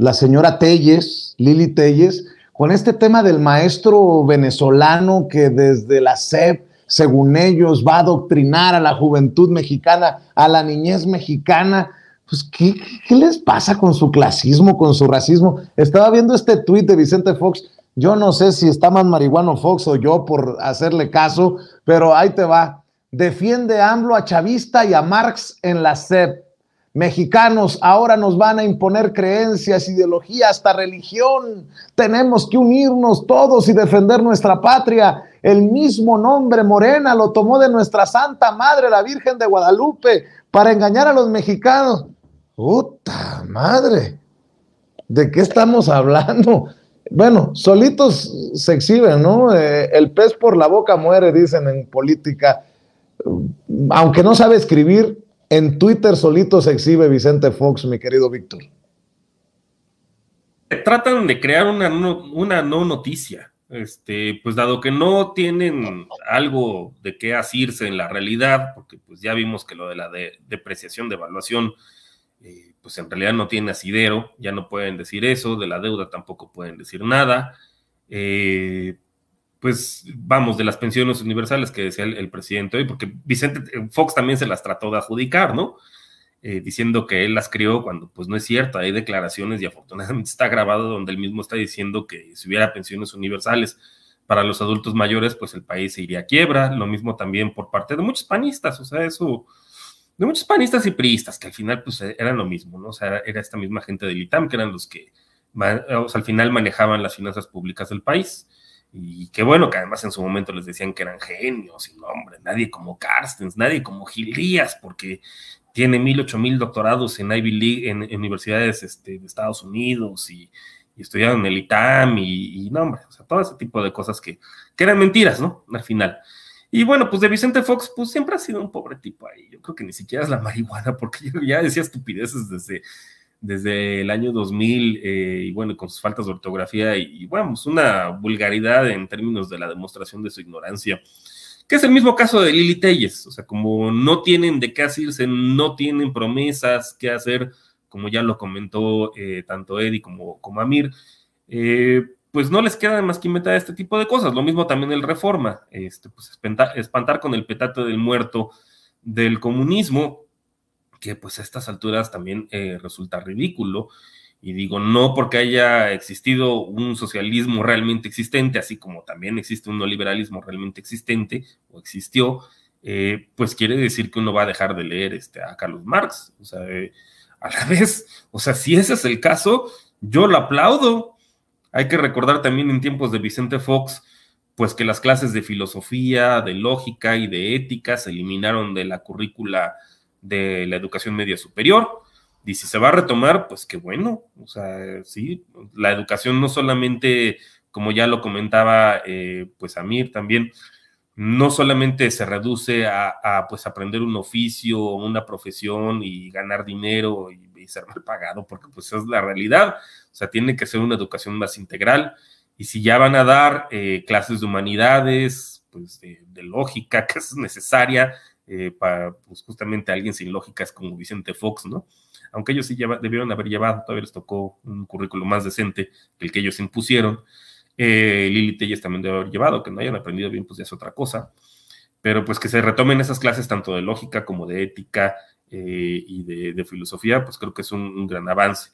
la señora Telles, Lili Telles, con este tema del maestro venezolano que desde la SEP, según ellos, va a adoctrinar a la juventud mexicana, a la niñez mexicana. Pues, ¿qué, les pasa con su clasismo, con su racismo? Estaba viendo este tuit de Vicente Fox. Yo no sé si está más marihuano Fox o yo por hacerle caso, pero ahí te va. Defiende AMLO a Chavista y a Marx en la SEP Mexicanos, ahora nos van a imponer creencias, ideología, hasta religión. Tenemos que unirnos todos y defender nuestra patria. El mismo nombre Morena lo tomó de nuestra Santa Madre, la Virgen de Guadalupe, para engañar a los mexicanos. ¡Puta madre! ¿De qué estamos hablando? Bueno, solitos se exhiben, ¿no? Eh, el pez por la boca muere, dicen en política. Aunque no sabe escribir, en Twitter solito se exhibe Vicente Fox, mi querido Víctor. Eh, tratan de crear una no, noticia, este, pues dado que no tienen algo de qué asirse en la realidad, porque pues ya vimos que lo de la depreciación, de evaluación, eh, pues en realidad no tiene asidero, ya no pueden decir eso, de la deuda tampoco pueden decir nada. Eh, pues vamos, de las pensiones universales que decía el, presidente hoy, porque Vicente eh, Fox también se las trató de adjudicar, ¿no? Eh, diciendo que él las crió cuando pues no es cierto, hay declaraciones y afortunadamente está grabado donde él mismo está diciendo que si hubiera pensiones universales para los adultos mayores, pues el país se iría a quiebra, lo mismo también por parte de muchos panistas, o sea, eso, de muchos panistas y priistas, que al final pues eh, eran lo mismo, ¿no? O sea, era esta misma gente del ITAM que eran los que, al final manejaban las finanzas públicas del país. Y qué bueno que además en su momento les decían que eran genios y no, hombre, nadie como Carstens, nadie como Gil Díaz, porque tiene mil, ocho mil doctorados en Ivy League, en, universidades este, de Estados Unidos y, estudiaron en el ITAM y, no, hombre, o sea, todo ese tipo de cosas que, que eran mentiras, ¿no? Al final. Y bueno, pues de Vicente Fox, pues siempre ha sido un pobre tipo ahí. Yo creo que ni siquiera es la marihuana, porque ya decía estupideces desde desde el año 2000 eh, y bueno, con sus faltas de ortografía y, y, bueno, pues una vulgaridad en términos de la demostración de su ignorancia, que es el mismo caso de Lili Telles, o sea, como no tienen de qué hacerse, no tienen promesas que hacer, como ya lo comentó eh, tanto Eddie como, como Amir, eh, pues no les queda más que inventar este tipo de cosas, lo mismo también el Reforma, este, pues espantar con el petate del muerto del comunismo, que pues a estas alturas también eh, resulta ridículo. Y digo, no porque haya existido un socialismo realmente existente, así como también existe un neoliberalismo realmente existente o existió, eh, pues quiere decir que uno va a dejar de leer este, a Carlos Marx. O sea, eh, a la vez, o sea, si ese es el caso, yo lo aplaudo. Hay que recordar también en tiempos de Vicente Fox, pues que las clases de filosofía, de lógica y de ética se eliminaron de la currícula de la educación media superior. Y si se va a retomar, pues qué bueno. O sea, sí, la educación no solamente, como ya lo comentaba, eh, pues Amir también, no solamente se reduce a, pues aprender un oficio o una profesión y ganar dinero y, ser mal pagado, porque pues es la realidad. O sea, tiene que ser una educación más integral. Y si ya van a dar eh, clases de humanidades, pues de, de lógica, que es necesaria, eh, para pues, justamente alguien sin lógicas como Vicente Fox, ¿no? Aunque ellos sí debieron haber llevado, todavía les tocó un currículo más decente que el que ellos impusieron. Eh, Lili Telles también debe haber llevado, que no hayan aprendido bien, pues ya es otra cosa. Pero pues que se retomen esas clases tanto de lógica como de ética eh, y de, filosofía, pues creo que es un gran avance.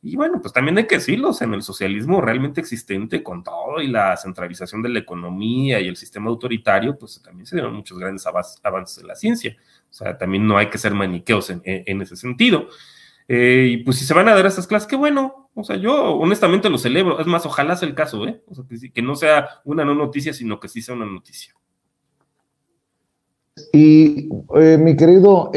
Y bueno, pues también hay que decirlos, en el socialismo realmente existente, con todo y la centralización de la economía y el sistema autoritario, pues también se dieron muchos grandes avances en la ciencia. O sea, también no hay que ser maniqueos en, ese sentido. Eh, y pues si se van a dar esas clases, qué bueno. O sea, yo honestamente lo celebro. Es más, ojalá sea el caso, ¿eh? O sea, que, no sea una no noticia, sino que sí sea una noticia. Y eh, mi querido...